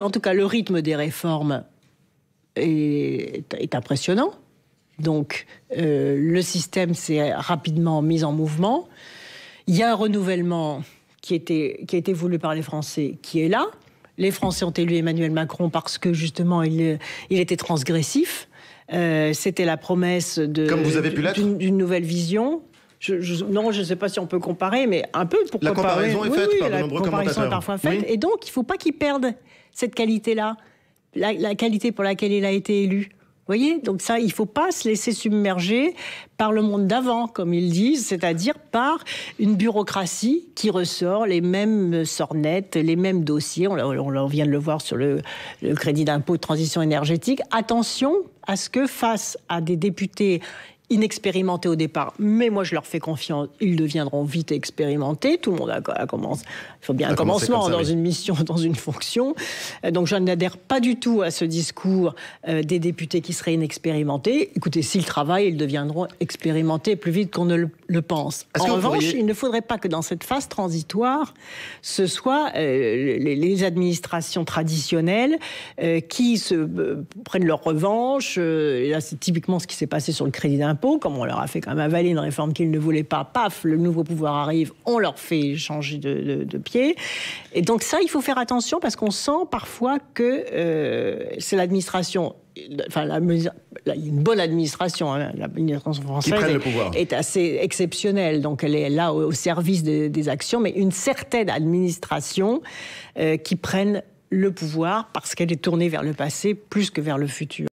En tout cas, le rythme des réformes est, impressionnant. Donc, euh, le système s'est rapidement mis en mouvement. Il y a un renouvellement qui, était, a été voulu par les Français, qui est là. Les Français ont élu Emmanuel Macron parce que justement, il, était transgressif. Euh, c'était la promesse d'une nouvelle vision, non, je ne sais pas si on peut comparer, mais un peu pour la Comparaison est faite par la de nombreux comparaison est parfois faite. Et donc, il ne faut pas qu'il perde cette qualité-là, la, qualité pour laquelle il a été élu. Vous voyez Donc ça, il ne faut pas se laisser submerger par le monde d'avant, comme ils disent, c'est-à-dire par une bureaucratie qui ressort les mêmes sornettes, les mêmes dossiers. On, vient de le voir sur le, le crédit d'impôt de transition énergétique. Attention à ce que face à des députés inexpérimentés au départ, mais moi je leur fais confiance, ils deviendront vite expérimentés. Tout le monde a, commencé commence, il faut bien un commencement dans une mission, dans une fonction. Euh, donc je n'adhère pas du tout à ce discours euh, des députés qui seraient inexpérimentés. Écoutez, s'ils travaillent, ils deviendront expérimentés plus vite qu'on ne le, pense. En revanche, il ne faudrait pas que dans cette phase transitoire, ce soit euh, les, administrations traditionnelles qui se prennent leur revanche. là, c'est typiquement ce qui s'est passé sur le crédit d'impôt comme on leur a fait quand même avaler une réforme qu'ils ne voulaient pas, paf, le nouveau pouvoir arrive, on leur fait changer de, pied. Et donc ça, il faut faire attention parce qu'on sent parfois que euh, c'est l'administration enfin, la, une bonne administration, la hein, l'administration française est, assez exceptionnelle. Donc, elle est là au, service des actions, mais une certaine administration euh, qui prenne le pouvoir parce qu'elle est tournée vers le passé plus que vers le futur.